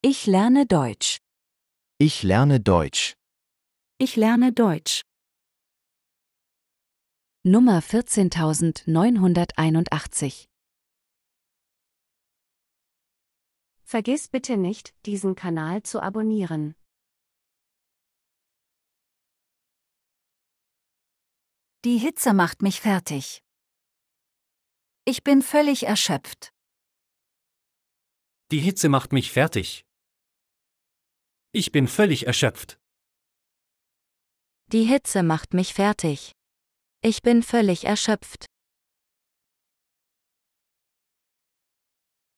Ich lerne Deutsch. Ich lerne Deutsch. Ich lerne Deutsch. Nummer 14981 Vergiss bitte nicht, diesen Kanal zu abonnieren. Die Hitze macht mich fertig. Ich bin völlig erschöpft. Die Hitze macht mich fertig. Ich bin völlig erschöpft. Die Hitze macht mich fertig. Ich bin völlig erschöpft.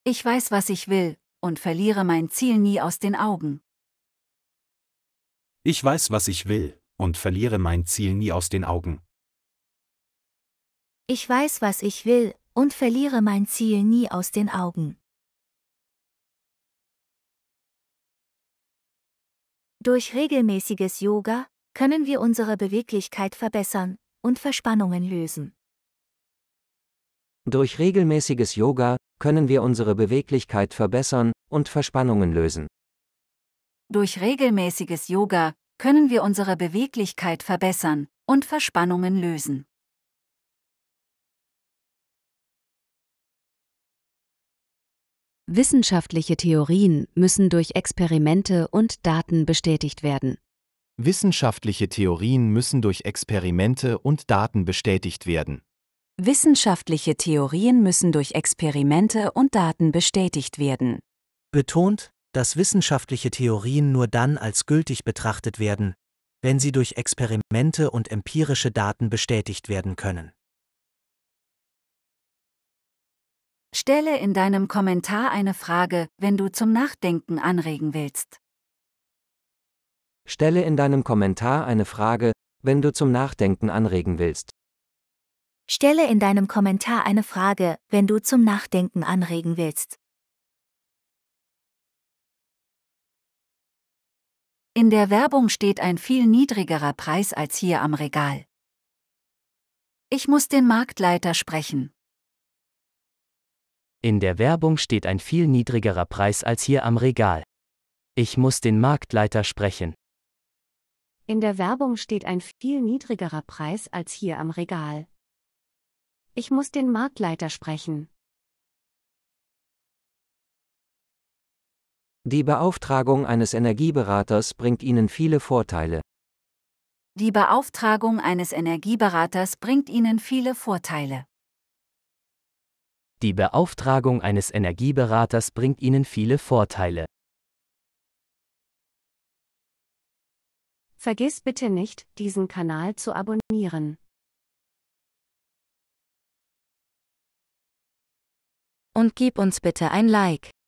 Ich weiß, was ich will, und verliere mein Ziel nie aus den Augen. Ich weiß, was ich will, und verliere mein Ziel nie aus den Augen. Ich weiß, was ich will, und verliere mein Ziel nie aus den Augen. Durch regelmäßiges Yoga können wir unsere Beweglichkeit verbessern und Verspannungen lösen. Durch regelmäßiges Yoga können wir unsere Beweglichkeit verbessern und Verspannungen lösen. Durch regelmäßiges Yoga können wir unsere Beweglichkeit verbessern und Verspannungen lösen. Wissenschaftliche Theorien müssen durch Experimente und Daten bestätigt werden. Wissenschaftliche Theorien müssen durch Experimente und Daten bestätigt werden. Wissenschaftliche Theorien müssen durch Experimente und Daten bestätigt werden. Betont, dass wissenschaftliche Theorien nur dann als gültig betrachtet werden, wenn sie durch Experimente und empirische Daten bestätigt werden können. Stelle in deinem Kommentar eine Frage, wenn du zum Nachdenken anregen willst. Stelle in deinem Kommentar eine Frage, wenn du zum Nachdenken anregen willst. Stelle in deinem Kommentar eine Frage, wenn du zum Nachdenken anregen willst. In der Werbung steht ein viel niedrigerer Preis als hier am Regal. Ich muss den Marktleiter sprechen. In der Werbung steht ein viel niedrigerer Preis als hier am Regal. Ich muss den Marktleiter sprechen. In der Werbung steht ein viel niedrigerer Preis als hier am Regal. Ich muss den Marktleiter sprechen. Die Beauftragung eines Energieberaters bringt Ihnen viele Vorteile. Die Beauftragung eines Energieberaters bringt Ihnen viele Vorteile. Die Beauftragung eines Energieberaters bringt Ihnen viele Vorteile. Vergiss bitte nicht, diesen Kanal zu abonnieren. Und gib uns bitte ein Like.